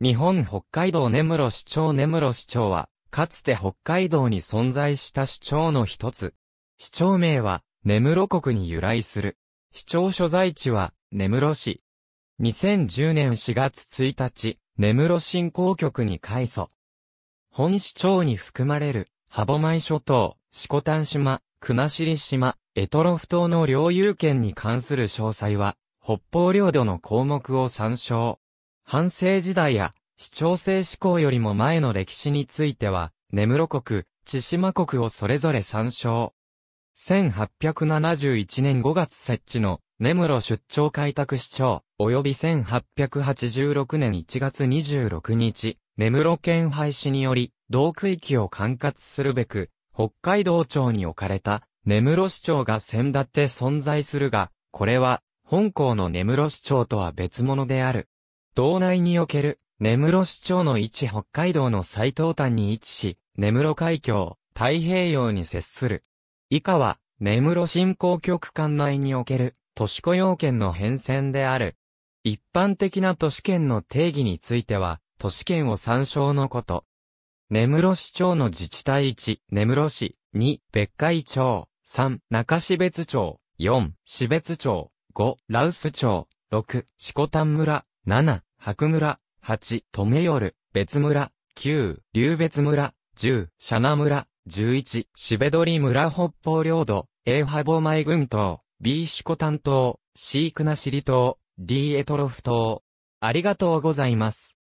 日本北海道根室市長根室市長は、かつて北海道に存在した市長の一つ。市長名は、根室国に由来する。市長所在地は、根室市。2010年4月1日、根室振興局に改祖。本市長に含まれる、歯舞諸島、四丹島、国後島、エトロフ島の領有権に関する詳細は、北方領土の項目を参照。反省時代や、市長制思考よりも前の歴史については、根室国、千島国をそれぞれ参照。1871年5月設置の根室出張開拓市長、及び1886年1月26日、根室県廃止により、同区域を管轄するべく、北海道庁に置かれた、根室市長が先立って存在するが、これは、本校の根室市長とは別物である。道内における、根室市町の位置北海道の最東端に位置し、根室海峡、太平洋に接する。以下は、根室振興局管内における、都市雇用権の変遷である。一般的な都市圏の定義については、都市圏を参照のこと。根室市町の自治体1、根室市、2、別海町、3、中標津町、4、標津町、5、羅臼町、6、四股丹村、7、白村、8、留夜、別村、9、竜別村、10、シナ村、11、しべどり村北方領土、A ハボマイ群島、B シコタン島、C クナシリ島、D エトロフ島。ありがとうございます。